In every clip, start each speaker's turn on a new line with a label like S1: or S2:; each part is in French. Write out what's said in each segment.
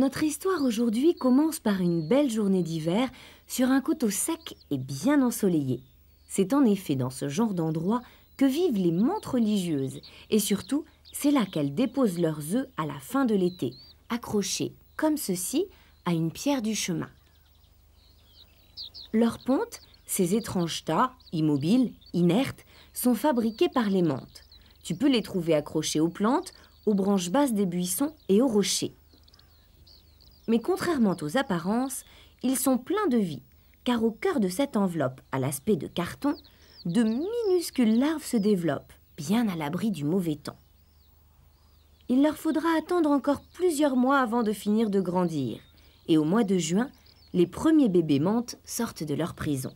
S1: Notre histoire aujourd'hui commence par une belle journée d'hiver sur un coteau sec et bien ensoleillé. C'est en effet dans ce genre d'endroit que vivent les mantes religieuses et surtout, c'est là qu'elles déposent leurs œufs à la fin de l'été, accrochés comme ceci à une pierre du chemin. Leurs pontes, ces étranges tas, immobiles, inertes, sont fabriqués par les mantes. Tu peux les trouver accrochées aux plantes, aux branches basses des buissons et aux rochers mais contrairement aux apparences, ils sont pleins de vie, car au cœur de cette enveloppe, à l'aspect de carton, de minuscules larves se développent, bien à l'abri du mauvais temps. Il leur faudra attendre encore plusieurs mois avant de finir de grandir, et au mois de juin, les premiers bébés menthes sortent de leur prison.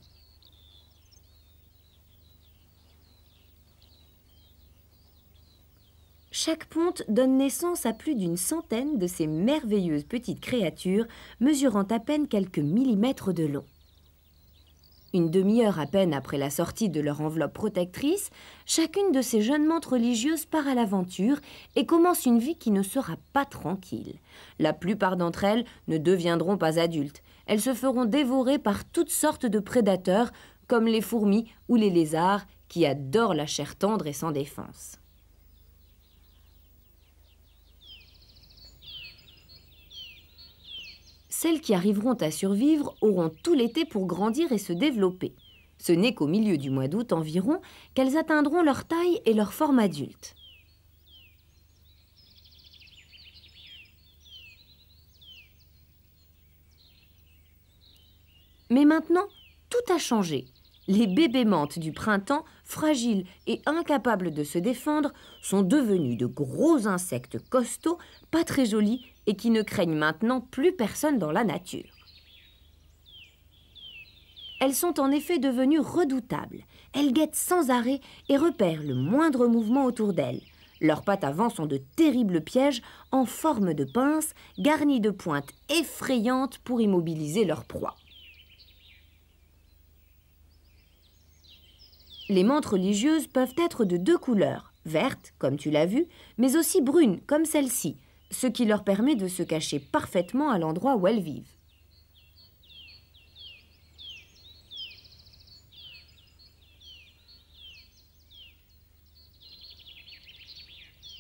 S1: chaque ponte donne naissance à plus d'une centaine de ces merveilleuses petites créatures, mesurant à peine quelques millimètres de long. Une demi-heure à peine après la sortie de leur enveloppe protectrice, chacune de ces jeunes mentes religieuses part à l'aventure et commence une vie qui ne sera pas tranquille. La plupart d'entre elles ne deviendront pas adultes. Elles se feront dévorer par toutes sortes de prédateurs, comme les fourmis ou les lézards, qui adorent la chair tendre et sans défense. celles qui arriveront à survivre auront tout l'été pour grandir et se développer. Ce n'est qu'au milieu du mois d'août environ qu'elles atteindront leur taille et leur forme adulte. Mais maintenant, tout a changé les bébés du printemps, fragiles et incapables de se défendre, sont devenus de gros insectes costauds, pas très jolis et qui ne craignent maintenant plus personne dans la nature. Elles sont en effet devenues redoutables. Elles guettent sans arrêt et repèrent le moindre mouvement autour d'elles. Leurs pattes avant sont de terribles pièges en forme de pince, garnies de pointes effrayantes pour immobiliser leur proie. Les mantes religieuses peuvent être de deux couleurs, vertes, comme tu l'as vu, mais aussi brunes, comme celle-ci, ce qui leur permet de se cacher parfaitement à l'endroit où elles vivent.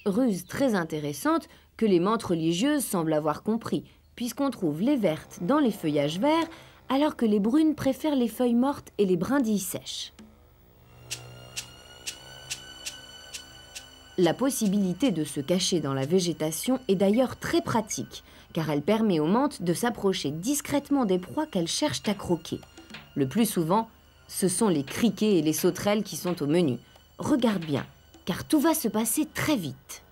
S1: Ruse très intéressante que les mantes religieuses semblent avoir compris, puisqu'on trouve les vertes dans les feuillages verts, alors que les brunes préfèrent les feuilles mortes et les brindilles sèches. La possibilité de se cacher dans la végétation est d'ailleurs très pratique, car elle permet aux mantes de s'approcher discrètement des proies qu'elles cherchent à croquer. Le plus souvent, ce sont les criquets et les sauterelles qui sont au menu. Regarde bien, car tout va se passer très vite.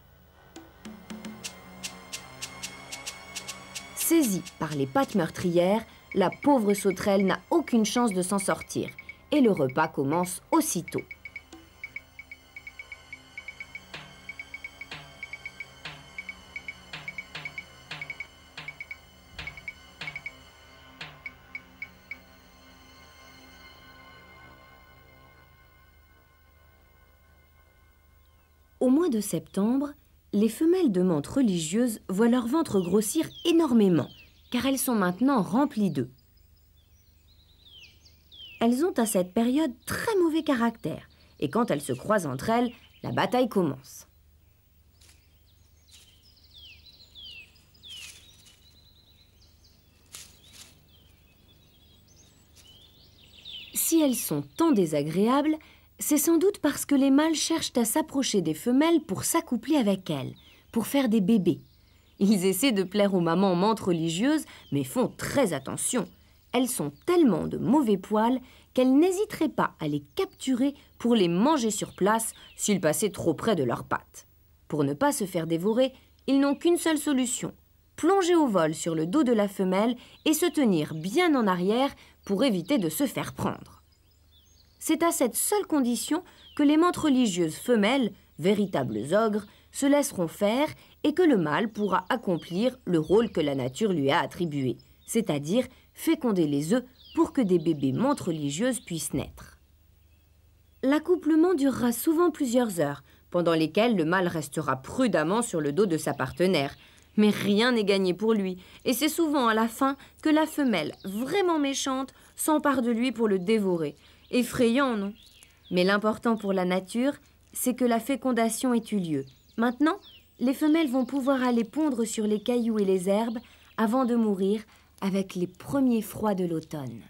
S1: Saisie par les pattes meurtrières, la pauvre sauterelle n'a aucune chance de s'en sortir, et le repas commence aussitôt. Au mois de septembre, les femelles de menthe religieuses voient leur ventre grossir énormément, car elles sont maintenant remplies d'œufs. Elles ont à cette période très mauvais caractère, et quand elles se croisent entre elles, la bataille commence. Si elles sont tant désagréables, c'est sans doute parce que les mâles cherchent à s'approcher des femelles pour s'accoupler avec elles, pour faire des bébés. Ils essaient de plaire aux mamans mentres religieuses, mais font très attention. Elles sont tellement de mauvais poils qu'elles n'hésiteraient pas à les capturer pour les manger sur place s'ils passaient trop près de leurs pattes. Pour ne pas se faire dévorer, ils n'ont qu'une seule solution plonger au vol sur le dos de la femelle et se tenir bien en arrière pour éviter de se faire prendre c'est à cette seule condition que les mantes religieuses femelles, véritables ogres, se laisseront faire et que le mâle pourra accomplir le rôle que la nature lui a attribué, c'est-à-dire féconder les œufs pour que des bébés mantes religieuses puissent naître. L'accouplement durera souvent plusieurs heures, pendant lesquelles le mâle restera prudemment sur le dos de sa partenaire, mais rien n'est gagné pour lui, et c'est souvent à la fin que la femelle, vraiment méchante, s'empare de lui pour le dévorer, Effrayant, non Mais l'important pour la nature, c'est que la fécondation ait eu lieu. Maintenant, les femelles vont pouvoir aller pondre sur les cailloux et les herbes avant de mourir avec les premiers froids de l'automne.